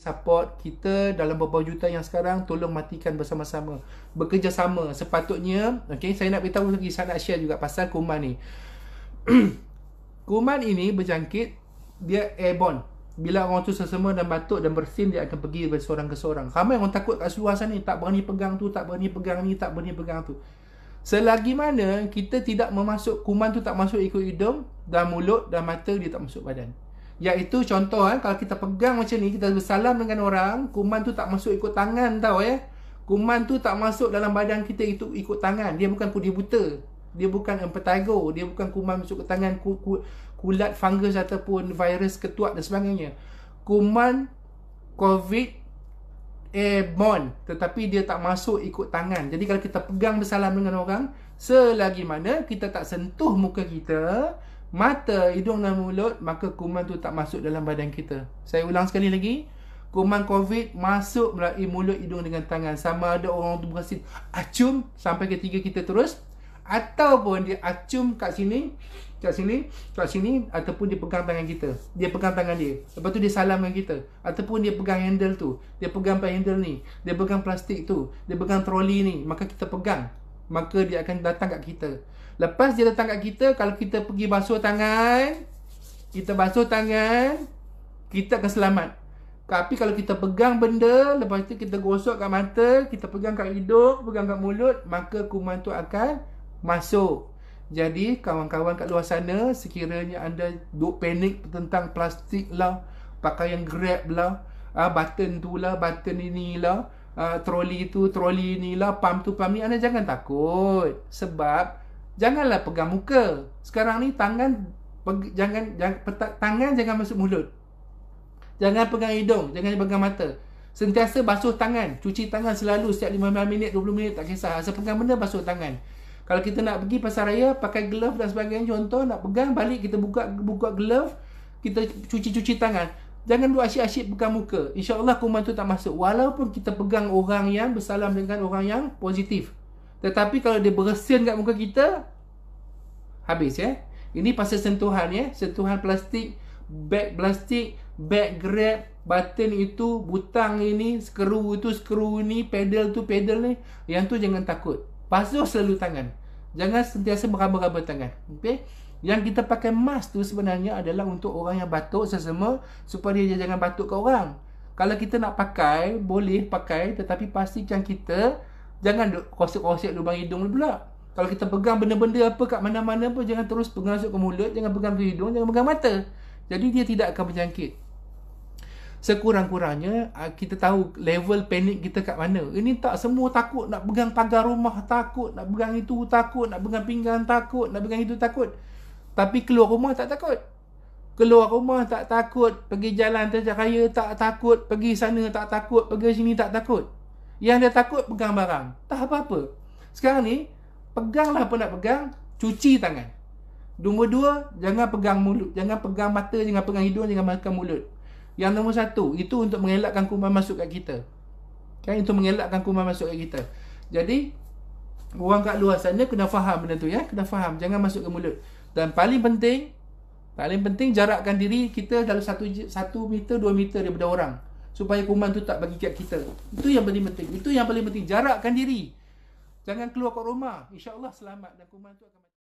support kita dalam beberapa juta yang sekarang tolong matikan bersama-sama bekerjasama sepatutnya okey saya nak beritahu lagi saya nak share juga pasal kuman ni kuman ini berjangkit dia airborne bila orang tu sesama dan batuk dan bersin dia akan pergi dari seorang ke seorang ramai orang takut kat luar sana ni tak berani pegang tu tak berani pegang ni tak berani pegang tu selagi mana kita tidak memasuk kuman tu tak masuk ikut hidung dan mulut dan mata dia tak masuk badan Iaitu contoh eh, kalau kita pegang macam ni, kita bersalam dengan orang, kuman tu tak masuk ikut tangan tau ya. Eh. Kuman tu tak masuk dalam badan kita itu ikut tangan. Dia bukan pudi buta. Dia bukan empetago. Dia bukan kuman masuk ke tangan ku, ku, kulat fungus ataupun virus ketua dan sebagainya. Kuman COVID airborne. Eh, Tetapi dia tak masuk ikut tangan. Jadi kalau kita pegang bersalam dengan orang, selagi mana kita tak sentuh muka kita, mata, hidung dan mulut, maka kuman tu tak masuk dalam badan kita. Saya ulang sekali lagi. Kuman COVID masuk melalui mulut, hidung dengan tangan. Sama ada orang tu berhasil acum sampai ketiga kita terus. Ataupun dia acum kat sini, kat sini, kat sini. Ataupun dia pegang tangan kita. Dia pegang tangan dia. Lepas tu dia salam dengan kita. Ataupun dia pegang handle tu. Dia pegang handle ni. Dia pegang plastik tu. Dia pegang troli ni. Maka kita pegang maka dia akan datang kat kita. Lepas dia datang kat kita, kalau kita pergi basuh tangan, kita basuh tangan, kita akan selamat. Tapi kalau kita pegang benda, lepas tu kita gosok kat mata, kita pegang kat hidung, pegang kat mulut, maka kuman tu akan masuk. Jadi kawan-kawan kat luar sana Sekiranya anda duk panik tentang plastik lah Pakaian grab lah ah, Button tu lah, button ini lah uh, troli tu, troli inilah, pam tu, pam ni. Anda jangan takut. Sebab janganlah pegang muka. Sekarang ni tangan peg, jangan, jangan tangan jangan masuk mulut. Jangan pegang hidung, jangan pegang mata. Sentiasa basuh tangan, cuci tangan selalu setiap 15 minit, 20 minit tak kisah. Asal pegang benda basuh tangan. Kalau kita nak pergi pasar raya pakai glove dan sebagainya contoh nak pegang balik kita buka buka glove kita cuci-cuci tangan. Jangan buat asyik-asyik pegang muka. InsyaAllah kuman tu tak masuk. Walaupun kita pegang orang yang bersalam dengan orang yang positif. Tetapi kalau dia beresin kat muka kita, habis ya. Ini pasal sentuhan ya. Sentuhan plastik, beg plastik, beg grab, button itu, butang ini, skru itu, skru ini, pedal tu, pedal ni. Yang tu jangan takut. Basuh selalu tangan. Jangan sentiasa meraba-raba tangan. Okay? Yang kita pakai mask tu sebenarnya adalah untuk orang yang batuk sesama supaya dia jangan batuk ke orang. Kalau kita nak pakai, boleh pakai tetapi pastikan kita jangan kosik-kosik lubang hidung pula. Kalau kita pegang benda-benda apa kat mana-mana pun jangan terus pegang masuk ke mulut, jangan pegang ke hidung, jangan pegang mata. Jadi dia tidak akan menjangkit. Sekurang-kurangnya ah, kita tahu level panik kita kat mana. Ini tak semua takut nak pegang pagar rumah takut, nak pegang itu takut, nak pegang pinggan takut, nak pegang itu takut. Nak pegang itu, takut. Tapi keluar rumah tak takut. Keluar rumah tak takut. Pergi jalan terjah raya tak takut. Pergi sana tak takut. Pergi sini tak takut. Yang dia takut pegang barang. Tak apa-apa. Sekarang ni, peganglah apa nak pegang. Cuci tangan. Nombor dua, jangan pegang mulut. Jangan pegang mata, jangan pegang hidung, jangan makan mulut. Yang nombor satu, itu untuk mengelakkan kuman masuk kat kita. Kan? Itu mengelakkan kuman masuk kat kita. Jadi, orang kat luar sana kena faham benda tu ya. Kena faham. Jangan masuk ke mulut. Dan paling penting Paling penting jarakkan diri kita dalam satu, satu meter, dua meter daripada orang Supaya kuman tu tak bagi kat kita Itu yang paling penting Itu yang paling penting Jarakkan diri Jangan keluar kat rumah InsyaAllah selamat Dan kuman tu akan